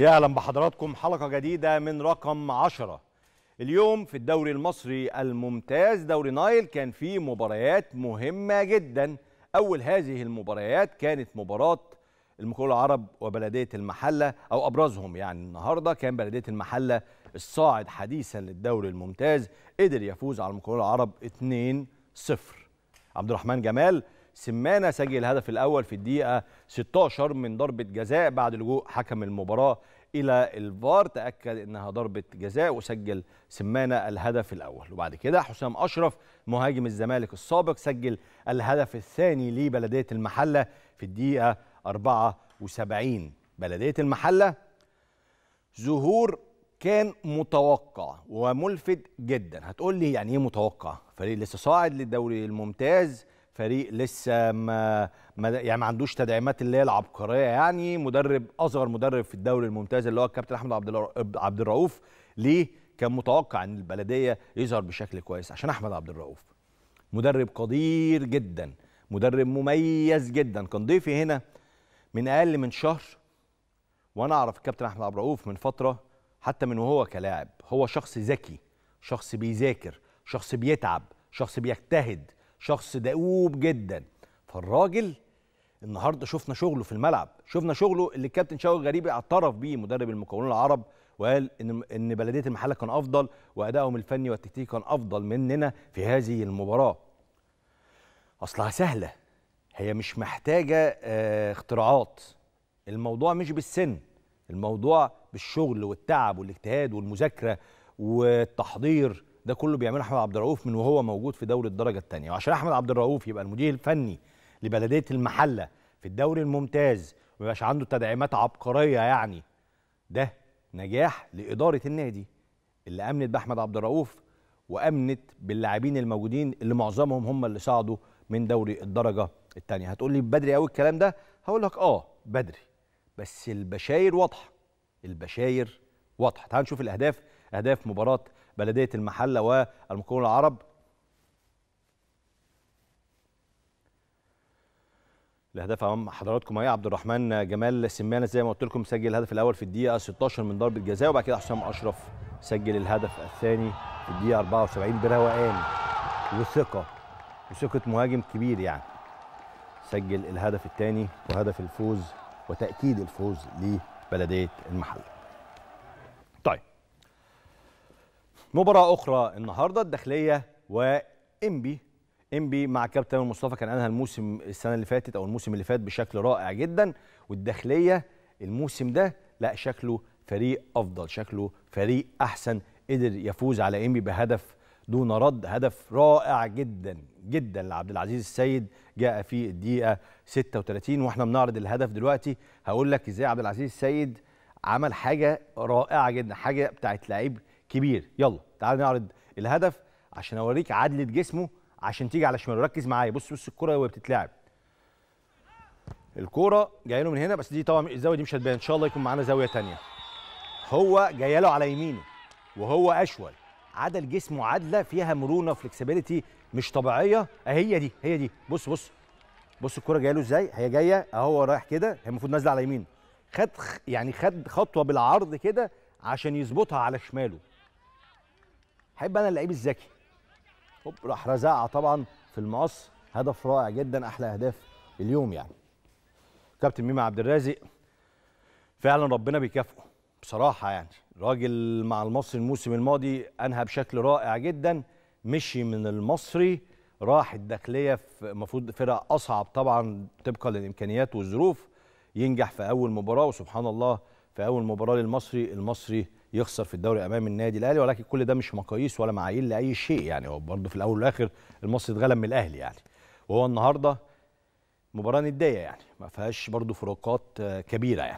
يا اهلا بحضراتكم حلقه جديده من رقم 10 اليوم في الدوري المصري الممتاز دوري نايل كان فيه مباريات مهمه جدا اول هذه المباريات كانت مباراه المقاول العرب وبلديه المحله او ابرزهم يعني النهارده كان بلديه المحله الصاعد حديثا للدوري الممتاز قدر يفوز على المقاول العرب 2-0 عبد الرحمن جمال سمانه سجل الهدف الاول في الدقيقه 16 من ضربه جزاء بعد لجوء حكم المباراه الى الفار تاكد انها ضربه جزاء وسجل سمانه الهدف الاول وبعد كده حسام اشرف مهاجم الزمالك السابق سجل الهدف الثاني لبلديه المحله في الدقيقه 74 بلديه المحله ظهور كان متوقع وملفت جدا هتقول لي يعني ايه متوقع فريق لسه صاعد للدوري الممتاز فريق لسه ما, يعني ما عندوش تدعيمات اللي هي العبقريه يعني مدرب اصغر مدرب في الدوري الممتاز اللي هو الكابتن احمد عبد عبد الرؤوف ليه كان متوقع ان البلديه يظهر بشكل كويس عشان احمد عبد الرؤوف مدرب قدير جدا مدرب مميز جدا كان ضيفي هنا من اقل من شهر وانا اعرف الكابتن احمد عبد الرؤوف من فتره حتى من وهو كلاعب هو شخص ذكي شخص بيذاكر شخص بيتعب شخص بيجتهد شخص دؤوب جدا فالراجل النهارده شفنا شغله في الملعب شفنا شغله اللي الكابتن شوقي غريبي اعترف بيه مدرب المكونين العرب وقال ان ان بلديه المحله كان افضل وادائهم الفني والتكتيكي كان افضل مننا في هذه المباراه اصلها سهله هي مش محتاجه آه، اختراعات الموضوع مش بالسن الموضوع بالشغل والتعب والاجتهاد والمذاكره والتحضير ده كله بيعمله احمد عبد الرؤوف من وهو موجود في دوري الدرجه الثانيه وعشان احمد عبد الرؤوف يبقى المدير الفني لبلديه المحله في الدوري الممتاز وما يبقاش عنده تدعيمات عبقريه يعني ده نجاح لاداره النادي اللي امنت باحمد عبد الرؤوف وامنت باللاعبين الموجودين اللي معظمهم هم اللي صعدوا من دوري الدرجه الثانيه هتقول لي بدري قوي الكلام ده هقول لك اه بدري بس البشاير واضحه البشاير واضحه تعال نشوف الاهداف اهداف مباراه بلدية المحلة والمكون العرب الاهداف امام حضراتكم اهي عبد الرحمن جمال سمانه زي ما قلت لكم سجل الهدف الاول في الدقيقه 16 من ضربه جزاء وبعد كده حسام اشرف سجل الهدف الثاني في الدقيقه 74 بروقان وثقه وثقه مهاجم كبير يعني سجل الهدف الثاني وهدف الفوز وتاكيد الفوز لبلديه المحله مباراة أخرى النهاردة الداخلية وإنبي إنبي مع كابتن مصطفى كان أنهى الموسم السنة اللي فاتت أو الموسم اللي فات بشكل رائع جدا والداخلية الموسم ده لا شكله فريق أفضل شكله فريق أحسن قدر يفوز على إنبي بهدف دون رد هدف رائع جدا جدا لعبد العزيز السيد جاء في الدقيقة 36 واحنا بنعرض الهدف دلوقتي هقول لك ازاي عبد العزيز السيد عمل حاجة رائعة جدا حاجة بتاعت لعيب كبير يلا تعال نعرض الهدف عشان اوريك عدله جسمه عشان تيجي على شماله ركز معايا بص بص الكره وهي بتتلعب الكوره جايه له من هنا بس دي طبعا الزاويه دي مش هتبان ان شاء الله يكون معانا زاويه ثانيه هو جايه له على يمينه وهو اشول عدل جسمه عدله فيها مرونه فلكسبيليتي مش طبيعيه آه، هي دي هي دي بص بص بص الكوره جايه له ازاي هي جايه اهو رايح كده هي المفروض نازله على يمينه خد يعني خد خطوه بالعرض كده عشان يظبطها على شماله احب انا اللعيب الذكي هوب راح رزعها طبعا في المقص هدف رائع جدا احلى اهداف اليوم يعني كابتن ميمو عبد الرازق فعلا ربنا بيكافئه بصراحه يعني راجل مع المصري الموسم الماضي انهى بشكل رائع جدا مشي من المصري راح الداخليه في المفروض فرق اصعب طبعا طبقا للامكانيات والظروف ينجح في اول مباراه وسبحان الله في اول مباراه للمصري المصري يخسر في الدوري امام النادي الاهلي ولكن كل ده مش مقاييس ولا معايير لاي شيء يعني هو برضه في الاول والاخر المصري اتغلب من الاهلي يعني وهو النهارده مباراه نديه يعني ما فيهاش برضه فروقات آه، كبيره يعني